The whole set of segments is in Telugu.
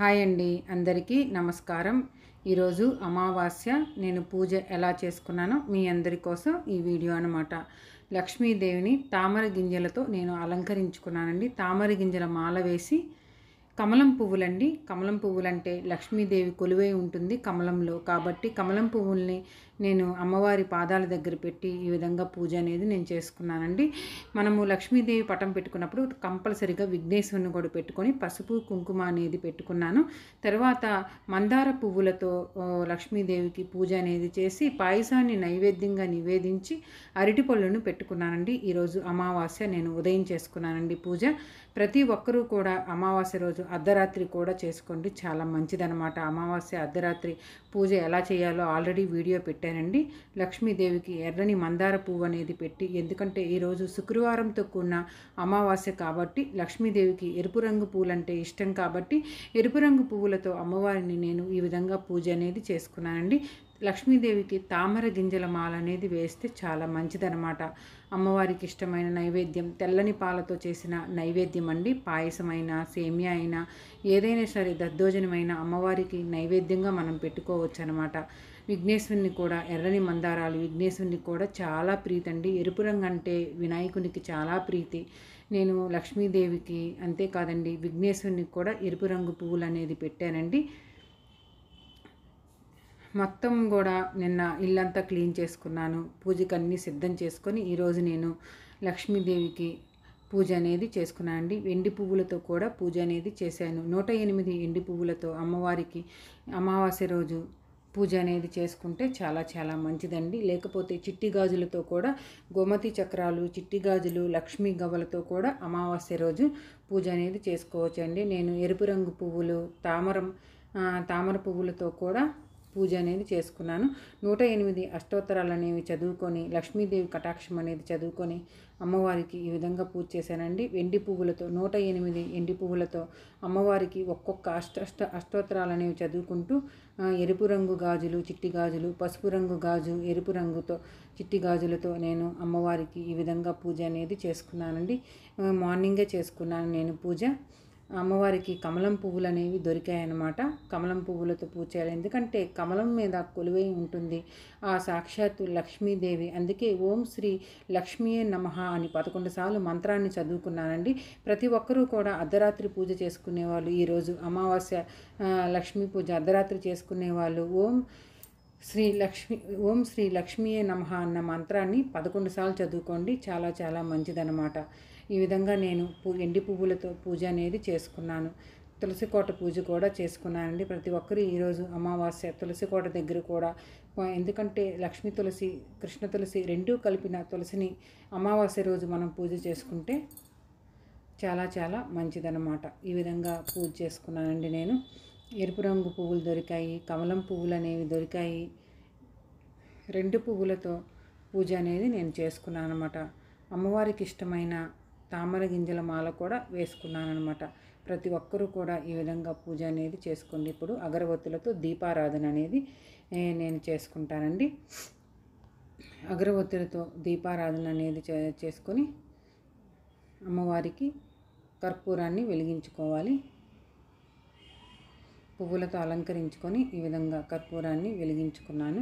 హాయ్ అండి అందరికీ నమస్కారం ఈరోజు అమావాస్య నేను పూజ ఎలా చేసుకున్నానో మీ అందరి కోసం ఈ వీడియో అనమాట లక్ష్మీదేవిని తామర గింజలతో నేను అలంకరించుకున్నానండి తామర గింజల మాల వేసి కమలం పువ్వులండి కమలం పువ్వులంటే లక్ష్మీదేవి కొలువై ఉంటుంది కమలంలో కాబట్టి కమలం పువ్వుల్ని నేను అమ్మవారి పాదాల దగ్గర పెట్టి ఈ విధంగా పూజ అనేది నేను చేసుకున్నానండి మనము లక్ష్మీదేవి పటం పెట్టుకున్నప్పుడు కంపల్సరిగా విఘ్నేశ్వరుని కూడా పెట్టుకొని పసుపు కుంకుమ అనేది పెట్టుకున్నాను తర్వాత మందార పువ్వులతో లక్ష్మీదేవికి పూజ అనేది చేసి పాయసాన్ని నైవేద్యంగా నివేదించి అరటి పళ్ళును పెట్టుకున్నానండి ఈరోజు అమావాస్య నేను ఉదయం చేసుకున్నానండి పూజ ప్రతి ఒక్కరూ కూడా అమావాస్య రోజు అర్ధరాత్రి కూడా చేసుకోండి చాలా మంచిదనమాట అమావాస్య అర్ధరాత్రి పూజ ఎలా చేయాలో ఆల్రెడీ వీడియో పెట్టానండి లక్ష్మీదేవికి ఎర్రని మందార పువ్వు అనేది పెట్టి ఎందుకంటే ఈరోజు శుక్రవారంతో కూడిన అమావాస్య కాబట్టి లక్ష్మీదేవికి ఎరుపు రంగు పూలంటే ఇష్టం కాబట్టి ఎరుపు రంగు పువ్వులతో అమ్మవారిని నేను ఈ విధంగా పూజ అనేది చేసుకున్నానండి లక్ష్మీదేవికి తామర గింజల మాల అనేది వేస్తే చాలా మంచిదనమాట అమ్మవారికి ఇష్టమైన నైవేద్యం తెల్లని పాలతో చేసిన నైవేద్యం అండి పాయసమైనా సేమియా అయినా ఏదైనా సరే దద్దోజనమైన అమ్మవారికి నైవేద్యంగా మనం పెట్టుకోవచ్చు అనమాట విఘ్నేశ్వరుని కూడా ఎర్రని మందారాలు విఘ్నేశ్వరుని కూడా చాలా ప్రీతి అండి ఎరుపు రంగు అంటే వినాయకునికి చాలా ప్రీతి నేను లక్ష్మీదేవికి అంతేకాదండి విఘ్నేశ్వరునికి కూడా ఎరుపు రంగు పువ్వులు అనేది పెట్టానండి మొత్తం కూడా నిన్న ఇల్లంతా క్లీన్ చేసుకున్నాను పూజకి అన్నీ సిద్ధం చేసుకొని ఈరోజు నేను లక్ష్మీదేవికి పూజ అనేది చేసుకున్నాను అండి ఎండి పువ్వులతో కూడా పూజ అనేది చేశాను నూట ఎనిమిది ఎండి పువ్వులతో అమ్మవారికి అమావాస్య రోజు పూజ అనేది చేసుకుంటే చాలా చాలా మంచిదండి లేకపోతే చిట్టి గాజులతో కూడా గోమతి చక్రాలు చిట్టి గాజులు లక్ష్మీ గవ్వలతో కూడా అమావాస్య రోజు పూజ అనేది చేసుకోవచ్చండి నేను ఎరుపు రంగు పువ్వులు తామరం తామర పువ్వులతో కూడా పూజ అనేది చేసుకున్నాను నూట ఎనిమిది అష్టోత్తరాలు అనేవి చదువుకొని లక్ష్మీదేవి కటాక్షం అనేది చదువుకొని అమ్మవారికి ఈ విధంగా పూజ చేశానండి ఎండి పువ్వులతో నూట ఎనిమిది ఎండి పువ్వులతో అమ్మవారికి ఒక్కొక్క అష్ట అష్ట అష్టోత్తరాలు అనేవి చదువుకుంటూ ఎరుపు రంగు గాజులు చిట్టి గాజులు పసుపు రంగు గాజు ఎరుపు రంగుతో చిట్టి గాజులతో నేను అమ్మవారికి ఈ విధంగా పూజ అనేది చేసుకున్నానండి మార్నింగే చేసుకున్నాను నేను పూజ అమ్మవారికి కమలం పువ్వులు అనేవి దొరికాయన్నమాట కమలం పువ్వులతో పూజ చేయాలి ఎందుకంటే కమలం మీద కొలువై ఉంటుంది ఆ సాక్షాత్తు లక్ష్మీదేవి అందుకే ఓం శ్రీ లక్ష్మీయే నమ అని పదకొండు సార్లు మంత్రాన్ని చదువుకున్నానండి ప్రతి ఒక్కరూ కూడా అర్ధరాత్రి పూజ చేసుకునేవాళ్ళు ఈరోజు అమావాస్య లక్ష్మీ పూజ అర్ధరాత్రి చేసుకునేవాళ్ళు ఓం శ్రీ లక్ష్మి ఓం శ్రీ లక్ష్మీయే నమ అన్న మంత్రాన్ని పదకొండు సార్లు చదువుకోండి చాలా చాలా మంచిదన్నమాట ఈ విధంగా నేను ఎండి పువ్వులతో పూజ అనేది చేసుకున్నాను తులసి కోట పూజ కూడా చేసుకున్నానండి ప్రతి ఒక్కరూ ఈరోజు అమావాస్య తులసి కోట దగ్గర కూడా ఎందుకంటే లక్ష్మీ తులసి కృష్ణ తులసి రెండూ కలిపిన తులసిని అమావాస్య రోజు మనం పూజ చేసుకుంటే చాలా చాలా మంచిదన్నమాట ఈ విధంగా పూజ చేసుకున్నానండి నేను ఎరుపు రంగు పువ్వులు దొరికాయి కమలం పువ్వులు అనేవి దొరికాయి రెండు పువ్వులతో పూజ అనేది నేను చేసుకున్నాను అనమాట అమ్మవారికి ఇష్టమైన తామర గింజల మాల కూడా వేసుకున్నాను అనమాట ప్రతి ఒక్కరూ కూడా ఈ విధంగా పూజ అనేది చేసుకోండి ఇప్పుడు అగరబత్తులతో దీపారాధన అనేది నేను చేసుకుంటానండి అగరబత్తులతో దీపారాధన అనేది చేసుకొని అమ్మవారికి కర్పూరాన్ని వెలిగించుకోవాలి పువ్వులతో అలంకరించుకొని ఈ విధంగా కర్పూరాన్ని వెలిగించుకున్నాను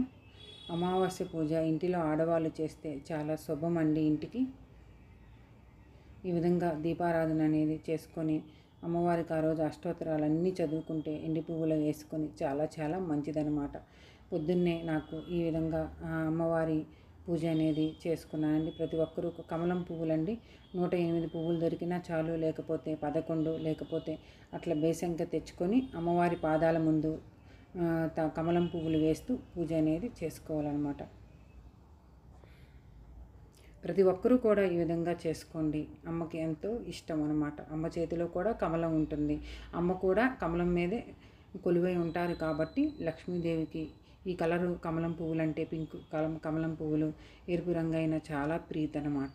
అమావాస్య పూజ ఇంటిలో ఆడవాళ్ళు చేస్తే చాలా అండి ఇంటికి ఈ విధంగా దీపారాధన అనేది చేసుకొని అమ్మవారికి ఆ రోజు అష్టోత్తరాలన్నీ చదువుకుంటే ఎండి పువ్వులు వేసుకొని చాలా చాలా మంచిదనమాట పొద్దున్నే నాకు ఈ విధంగా అమ్మవారి పూజ అనేది చేసుకున్నానండి ప్రతి ఒక్కరూ కమలం పువ్వులండి నూట ఎనిమిది పువ్వులు దొరికినా చాలు లేకపోతే పదకొండు లేకపోతే అట్లా బేసంక తెచ్చుకొని అమ్మవారి పాదాల ముందు కమలం పువ్వులు వేస్తూ పూజ అనేది చేసుకోవాలన్నమాట ప్రతి ఒక్కరూ కూడా ఈ విధంగా చేసుకోండి అమ్మకి ఎంతో ఇష్టం అనమాట అమ్మ చేతిలో కూడా కమలం ఉంటుంది అమ్మ కూడా కమలం మీదే కొలువై ఉంటారు కాబట్టి లక్ష్మీదేవికి ఈ కలరు కమలం పువ్వులు అంటే పింక్ కలం కమలం పువ్వులు ఎరుపు రంగు అయిన చాలా ప్రీతి అనమాట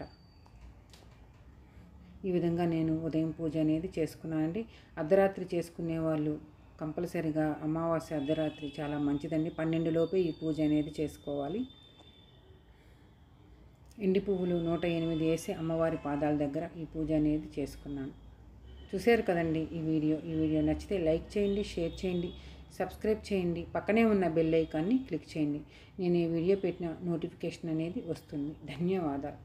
ఈ విధంగా నేను ఉదయం పూజ అనేది చేసుకున్నానండి అర్ధరాత్రి చేసుకునే వాళ్ళు కంపల్సరిగా అమావాస్య అర్ధరాత్రి చాలా మంచిదండి పన్నెండులోపే ఈ పూజ అనేది చేసుకోవాలి ఎండి పువ్వులు నూట ఎనిమిది వేసి అమ్మవారి పాదాల దగ్గర ఈ పూజ అనేది చేసుకున్నాను చూశారు కదండి ఈ వీడియో ఈ వీడియో నచ్చితే లైక్ చేయండి షేర్ చేయండి సబ్స్క్రైబ్ చేయండి పక్కనే ఉన్న బెల్ ఐకాన్ని క్లిక్ చేయండి నేను ఈ వీడియో పెట్టిన నోటిఫికేషన్ అనేది వస్తుంది ధన్యవాదాలు